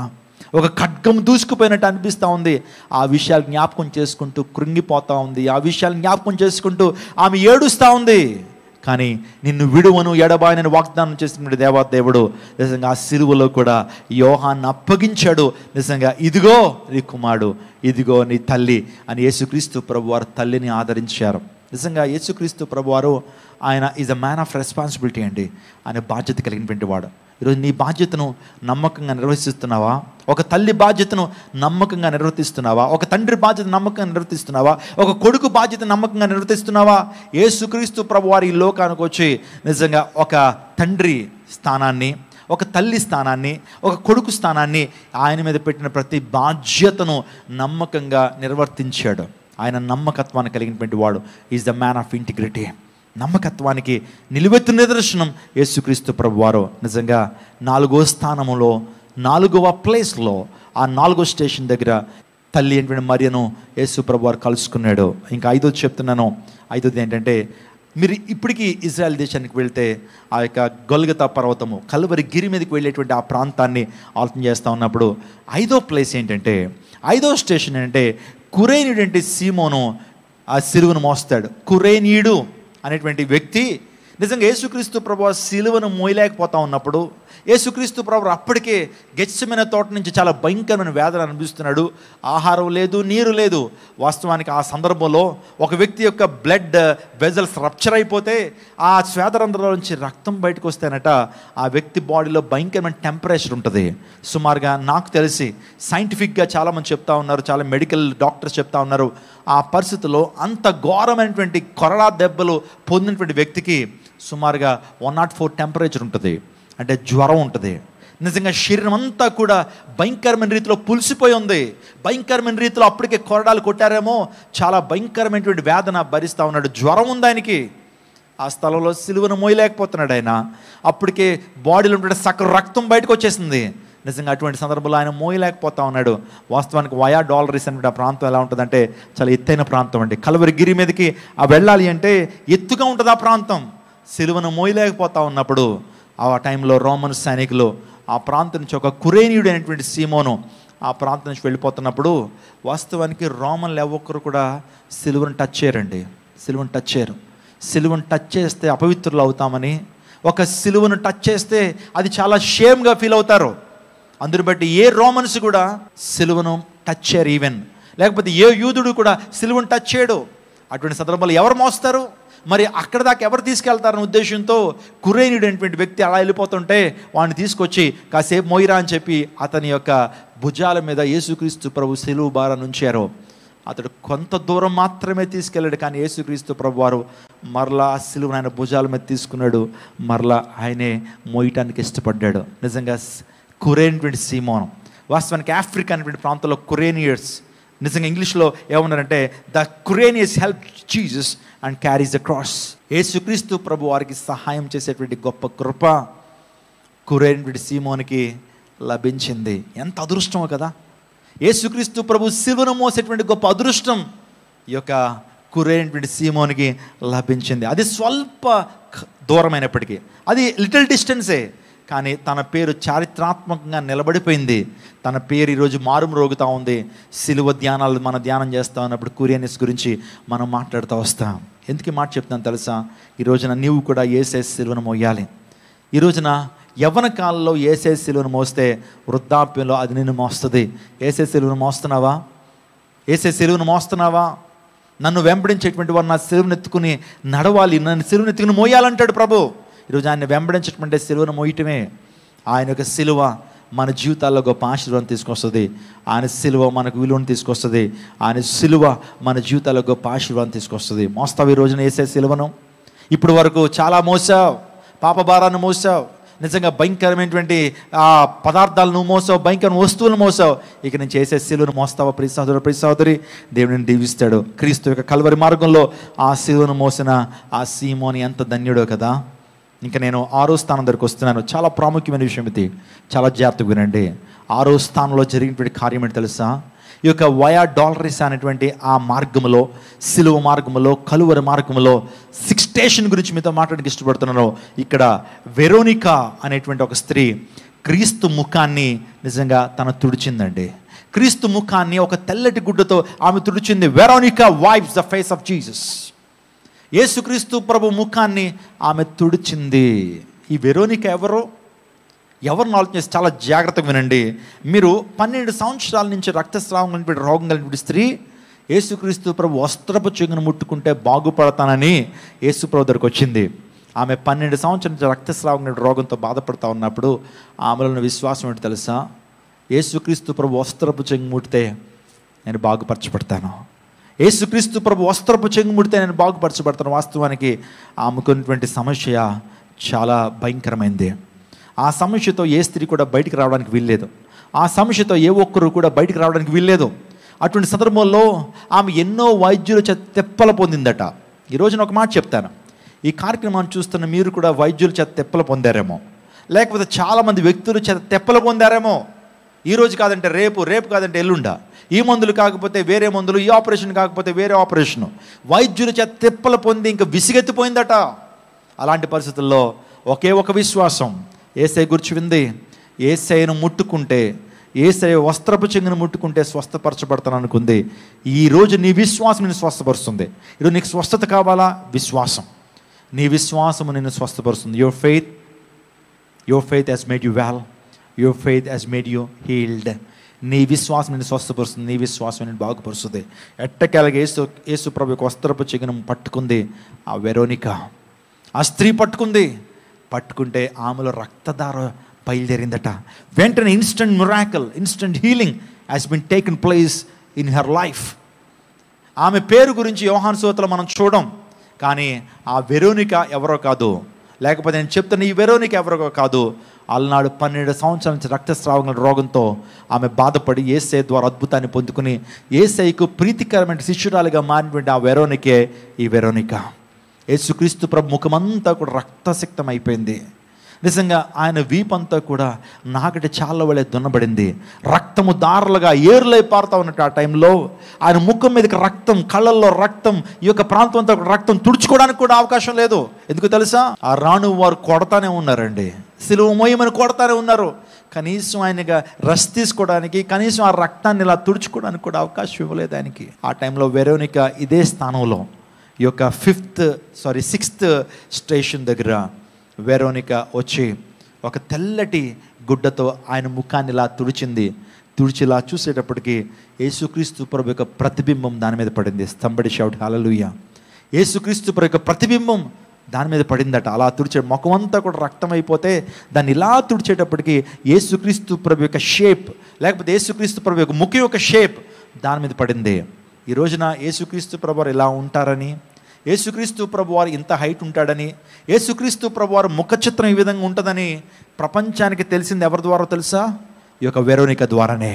ఒక ఖడ్గం దూసుకుపోయినట్టు అనిపిస్తూ ఉంది ఆ విషయాలు జ్ఞాపకం చేసుకుంటూ కృంగిపోతూ ఉంది ఆ విషయాలు జ్ఞాపకం చేసుకుంటూ ఆమె ఏడుస్తూ ఉంది కానీ నిన్ను విడువను ఎడబాయనని వాగ్దానం చేసిన దేవాదేవుడు నిజంగా ఆ సిలువలో కూడా యోహాన్ని అప్పగించాడు నిజంగా ఇదిగో నీ కుమారుడు ఇదిగో నీ తల్లి అని యేసుక్రీస్తు ప్రభువారు తల్లిని ఆదరించారు నిజంగా యేసుక్రీస్తు ప్రభువారు ఆయన is a man of responsibility అండి ఆయన బాధ్యత కలిగినటువంటి వాడు ఈరోజు నీ బాధ్యతను నమ్మకంగా నిర్వహిస్తున్నావా ఒక తల్లి బాధ్యతను నమ్మకంగా నిర్వర్తిస్తున్నావా ఒక తండ్రి బాధ్యత నమ్మకంగా నిర్వర్తిస్తున్నావా ఒక కొడుకు బాధ్యత నమ్మకంగా నిర్వర్తిస్తున్నావా ఏసుక్రీస్తు ప్రభు వారి లోకానికి వచ్చి నిజంగా ఒక తండ్రి స్థానాన్ని ఒక తల్లి స్థానాన్ని ఒక కొడుకు స్థానాన్ని ఆయన మీద పెట్టిన ప్రతి బాధ్యతను నమ్మకంగా నిర్వర్తించాడు ఆయన నమ్మకత్వాన్ని కలిగినటువంటి వాడు is the man of integrity నమ్మకత్వానికి నిలువెత్తు నిదర్శనం యేసుక్రీస్తు ప్రభు వారు నిజంగా నాలుగో స్థానంలో నాలుగవ ప్లేస్లో ఆ నాలుగో స్టేషన్ దగ్గర తల్లి అంటే మరియను యేసు ప్రభు వారు కలుసుకున్నాడు ఇంకా ఐదోది చెప్తున్నాను ఐదోది ఏంటంటే మీరు ఇప్పటికీ ఇజ్రాయెల్ దేశానికి వెళ్తే ఆ యొక్క గొల్గతా పర్వతము కలువరి గిరి మీదకి వెళ్ళేటువంటి ఆ ప్రాంతాన్ని ఆలోచన చేస్తూ ఉన్నప్పుడు ఐదో ప్లేస్ ఏంటంటే ఐదో స్టేషన్ ఏంటంటే కురేనీడు అంటే సీమోను ఆ సిరువును మోస్తాడు కురేనీడు అనేటువంటి వ్యక్తి నిజంగా యేసుక్రీస్తు ప్రభు శిలువను మోయలేకపోతా ఉన్నప్పుడు యేసుక్రీస్తు ప్రభు అప్పటికే గెచ్చమైన తోట నుంచి చాలా భయంకరమైన వేదన అనిపిస్తున్నాడు ఆహారం లేదు నీరు లేదు వాస్తవానికి ఆ సందర్భంలో ఒక వ్యక్తి యొక్క బ్లడ్ వెజల్స్ రప్చర్ అయిపోతే ఆ శ్వేతరంధ్రంలో నుంచి రక్తం బయటకు వస్తేనట ఆ వ్యక్తి బాడీలో భయంకరమైన టెంపరేచర్ ఉంటుంది సుమారుగా నాకు తెలిసి సైంటిఫిక్గా చాలామంది చెప్తా ఉన్నారు చాలా మెడికల్ డాక్టర్స్ చెప్తా ఉన్నారు ఆ పరిస్థితుల్లో అంత ఘోరమైనటువంటి కొరడా దెబ్బలు పొందినటువంటి వ్యక్తికి సుమారుగా వన్ నాట్ ఫోర్ టెంపరేచర్ ఉంటుంది అంటే జ్వరం ఉంటుంది నిజంగా శరీరం అంతా కూడా భయంకరమైన రీతిలో పులిసిపోయి ఉంది భయంకరమైన రీతిలో అప్పటికే కొరడాలు కొట్టారేమో చాలా భయంకరమైనటువంటి వేదన భరిస్తూ ఉన్నాడు జ్వరం ఉంది ఆయనకి ఆ స్థలంలో సిలువను మోయలేకపోతున్నాడు ఆయన అప్పటికే బాడీలో ఉంటే సకల రక్తం బయటకు వచ్చేసింది నిజంగా అటువంటి సందర్భంలో ఆయన మోయలేకపోతా ఉన్నాడు వాస్తవానికి వయా డాలరీస్ అనేటువంటి ఆ ప్రాంతం ఎలా ఉంటుందంటే చాలా ఎత్తైన ప్రాంతం అండి కలవరి గిరి మీదకి ఆ వెళ్ళాలి అంటే ఎత్తుగా ఉంటుంది ఆ ప్రాంతం సిలువను మోయలేకపోతా ఉన్నప్పుడు ఆ టైంలో రోమన్ సైనికులు ఆ ప్రాంతం నుంచి ఒక కురేనియుడు అయినటువంటి సీమోను ఆ ప్రాంతం నుంచి వెళ్ళిపోతున్నప్పుడు వాస్తవానికి రోమన్లు ఎవరు కూడా సిలువను టచ్ చేయరండి సిలువను టచ్ చేయరు సిలువను టచ్ చేస్తే అపవిత్రులు అవుతామని ఒక సిలువను టచ్ చేస్తే అది చాలా షేమ్గా ఫీల్ అవుతారు అందుని బట్టి ఏ రోమన్స్ కూడా సిలువను టచ్ చేయరు ఈవెన్ లేకపోతే ఏ యూదుడు కూడా సిలువను టచ్ చేయడు అటువంటి సందర్భాలు ఎవరు మోస్తారు మరి అక్కడ దాకా ఎవరు తీసుకెళ్తారనే ఉద్దేశంతో కురేనుడైనటువంటి వ్యక్తి అలా వెళ్ళిపోతుంటే వాడిని తీసుకొచ్చి కాసేపు మొయిరా అని చెప్పి అతని యొక్క భుజాల మీద యేసుక్రీస్తు ప్రభు సెలువు బార నుంచారు అతడు కొంత దూరం మాత్రమే తీసుకెళ్ళాడు కానీ యేసుక్రీస్తు ప్రభు వారు మరలా సిలువను ఆయన భుజాల మీద తీసుకున్నాడు మరలా ఆయనే మోయటానికి ఇష్టపడ్డాడు నిజంగా కురేనటువంటి సీమోనం వాస్తవానికి ఆఫ్రికా అనేటువంటి ప్రాంతంలో కురేనియర్స్ నిజంగా ఇంగ్లీష్లో ఏమన్నారంటే the Cyrenius help Jesus and carries a cross Yesukristu ప్రభు వారికి సహాయం చేసేటువంటి గొప్ప కృప కురైనటువంటి సీమోనికి లభించింది ఎంత అదృష్టమో కదా యేసుక్రీస్తు ప్రభు శివను మోసేటువంటి గొప్ప అదృష్టం ఈ యొక్క కురైనటువంటి సీమోనికి లభించింది అది స్వల్ప దూరమైనప్పటికీ అది లిటిల్ డిస్టెన్సే కానీ తన పేరు చారిత్రాత్మకంగా నిలబడిపోయింది తన పేరు ఈరోజు మారుమ్రోగుతూ ఉంది సిలువ ధ్యానాలు మనం ధ్యానం చేస్తా ఉన్నప్పుడు కురియనిస్ గురించి మనం మాట్లాడుతూ వస్తాం ఎందుకు మాట చెప్తాను తెలుసా ఈ రోజున నీవు కూడా ఏసే సిలువను మోయాలి ఈ రోజున యవ్వన కాలంలో ఏసే సిలువను మోస్తే వృద్ధాప్యంలో అది నిన్ను మోస్తుంది ఏసే సిలువను మోస్తున్నావా ఏసే సిలువును మోస్తున్నావా నన్ను వెంబడించేటువంటి వారు నా సిలువను ఎత్తుకుని నడవాలి నన్ను సిలువను ఎత్తుకుని మోయాలంటాడు ప్రభు ఈరోజు ఆయన వెంబడించడం అంటే సిలువను మోయటమే ఆయన యొక్క సిలువ మన జీవితాల్లో గొప్ప ఆశీర్వాదం తీసుకొస్తుంది ఆయన సిలువ మనకు విలువను తీసుకొస్తుంది ఆయన సిలువ మన జీవితాల్లో గొప్ప ఆశీర్వాదం తీసుకొస్తుంది మోస్తావు ఈ రోజున వేసే సిలువను ఇప్పుడు వరకు చాలా మోసావు పాప భారాన్ని మోసావు నిజంగా భయంకరమైనటువంటి ఆ పదార్థాలు నువ్వు మోసావు భయంకరమైన వస్తువులను మోసావు ఇక నేను చేసే శిలువను మోస్తావా ప్రతి సహోదరు ప్రతి సహోదరి దేవుడిని దీవిస్తాడు క్రీస్తు యొక్క కలవరి మార్గంలో ఆ శిలువను మోసిన ఆ సీమోని ఎంత ధన్యుడో కదా ఇంకా నేను ఆరో స్థానం దగ్గరకు వస్తున్నాను చాలా ప్రాముఖ్యమైన విషయం ఇది చాలా జాగ్రత్తగా వినండి ఆరో స్థానంలో జరిగినటువంటి కార్యం ఏంటి తెలుసా ఈ యొక్క వయా డాలరీస్ అనేటువంటి ఆ మార్గంలో సిలువ మార్గంలో కలువరి మార్గంలో సిక్స్ స్టేషన్ గురించి మీతో మాట్లాడడానికి ఇష్టపడుతున్నాను ఇక్కడ వెరోనికా అనేటువంటి ఒక స్త్రీ క్రీస్తు ముఖాన్ని నిజంగా తన తుడిచిందండి క్రీస్తు ముఖాన్ని ఒక తెల్లటి గుడ్డతో ఆమె తుడిచింది Veronica wipe the face of Jesus Yesukristu ప్రభు ముఖాన్ని ఆమె తుడిచింది ఈ వెరోనిక ఎవరు ఎవరిని ఆలోచన చేసి చాలా జాగ్రత్తగా వినండి మీరు పన్నెండు సంవత్సరాల నుంచి రక్తస్రావం కనిపెట్టి రోగం కనిపెట్టి స్త్రీ యేసుక్రీస్తు ప్రభు వస్త్రపు చెంగును ముట్టుకుంటే బాగుపడతానని యేసు ప్రభు దగ్గరకు వచ్చింది ఆమె పన్నెండు సంవత్సరాల నుంచి రక్తస్రావం రోగంతో బాధపడుతూ ఉన్నప్పుడు ఆమెలో విశ్వాసం ఏంటి తెలుసా యేసుక్రీస్తు ప్రభు వస్త్రపు చెంగు ముట్టితే నేను బాగుపరచబడతాను యేసుక్రీస్తు ప్రభు వస్త్రపు చెంగుముడితే నేను బాగుపరచబడతాను వాస్తవానికి ఆమెకున్నటువంటి సమస్య చాలా భయంకరమైంది ఆ సమస్యతో ఏ స్త్రీ కూడా బయటికి రావడానికి వీల్లేదు ఆ సమస్యతో ఏ ఒక్కరు కూడా బయటికి రావడానికి వీల్లేదు అటువంటి సందర్భంలో ఆమె ఎన్నో వైద్యులు తెప్పల పొందిందట ఈరోజు నేను ఒక మాట చెప్తాను ఈ కార్యక్రమాన్ని చూస్తున్న మీరు కూడా వైద్యుల చేత తెప్పలు పొందారేమో లేకపోతే చాలామంది వ్యక్తులు చేత తెప్పలు పొందారేమో ఈరోజు కాదంటే రేపు రేపు కాదంటే ఎల్లుండా ఈ మందులు కాకపోతే వేరే మందులు ఈ ఆపరేషన్ కాకపోతే వేరే ఆపరేషను వైద్యుల చేత తిప్పలు పొంది ఇంకా విసిగెత్తిపోయిందట అలాంటి పరిస్థితుల్లో ఒకే ఒక విశ్వాసం ఏసై గురించి వింది ఏసైను ముట్టుకుంటే ఏసై వస్త్రపు చెంగును ముట్టుకుంటే స్వస్థపరచబడతాను అనుకుంది ఈరోజు నీ విశ్వాసం నేను స్వస్థపరుస్తుంది ఈరోజు నీకు స్వస్థత కావాలా విశ్వాసం నీ విశ్వాసము నిన్ను స్వస్థపరుస్తుంది your faith your faith has made you well your faith has made you healed నీ విశ్వాసం నేను స్వస్థపరుస్తుంది నీ విశ్వాసం నేను బాగుపరుస్తుంది ఎట్టకేలగ ఏసు యేసు ప్రభు వస్త్రపు చిగనం పట్టుకుంది ఆ వెరోనిక ఆ స్త్రీ పట్టుకుంది పట్టుకుంటే ఆమెలో రక్తధార బయలుదేరిందట వెంటనే instant miracle instant healing has been taken place in her life ఆమె పేరు గురించి యోహాన్ సోతలు మనం చూడం కానీ ఆ వెరోనిక ఎవరో కాదు లేకపోతే నేను చెప్తున్న ఈ వెరోనిక ఎవరో కాదు అలనాడు పన్నెండు సంవత్సరాల నుంచి రక్తస్రావం రోగంతో ఆమె బాధపడి ఏసే ద్వారా అద్భుతాన్ని పొందుకుని ఏసైకు ప్రీతికరమైన శిష్యురాలుగా మారినటువంటి ఆ వెరోనికే ఈ వెరోనిక యేసుక్రీస్తు ప్రభు ముఖమంతా కూడా రక్తశక్తం అయిపోయింది నిజంగా ఆయన వీపంతా కూడా నాకటి చాలా వలె దున్నబడింది రక్తము దారులుగా ఏరులై పారుతా ఉన్నట్టు ఆ టైంలో ఆయన ముఖం మీదకి రక్తం కళ్ళల్లో రక్తం ఈ యొక్క ప్రాంతం అంతా రక్తం తుడుచుకోవడానికి కూడా అవకాశం లేదు ఎందుకు తెలుసా ఆ రాణు వారు కొడతానే ఉన్నారండి సిలువ మోయమని కొడతారే ఉన్నారు కనీసం ఆయనగా రస్ తీసుకోవడానికి కనీసం ఆ రక్తాన్ని ఇలా తుడుచుకోవడానికి కూడా అవకాశం ఇవ్వలేదు ఆయనకి ఆ టైంలో వెరోనిక ఇదే స్థానంలో ఈ యొక్క ఫిఫ్త్ సారీ సిక్స్త్ స్టేషన్ దగ్గర వెరోనిక వచ్చి ఒక తెల్లటి గుడ్డతో ఆయన ముఖాన్ని ఇలా తుడిచింది తుడిచిలా చూసేటప్పటికి యేసుక్రీస్తు ప్రభు యొక్క ప్రతిబింబం దాని మీద పడింది స్తంభడి షౌట్ హలలుయ యేసుక్రీస్తు ప్రభు యొక్క ప్రతిబింబం దాని మీద పడిందట అలా తుడిచే ముఖం అంతా కూడా రక్తం అయిపోతే దాన్ని ఇలా తుడిచేటప్పటికి ఏసుక్రీస్తు ప్రభు యొక్క షేప్ లేకపోతే ఏసుక్రీస్తు ప్రభు యొక్క ముఖం యొక్క షేప్ దాని మీద పడింది ఈ రోజున ఏసుక్రీస్తు ప్రభు వారు ఇలా ఉంటారని ఏసుక్రీస్తు ప్రభు వారు ఇంత హైట్ ఉంటాడని ఏసుక్రీస్తు ప్రభు వారు ముఖ చిత్రం ఈ విధంగా ఉంటుందని ప్రపంచానికి తెలిసింది ఎవరి ద్వారా తెలుసా ఈ యొక్క వెరోనిక ద్వారానే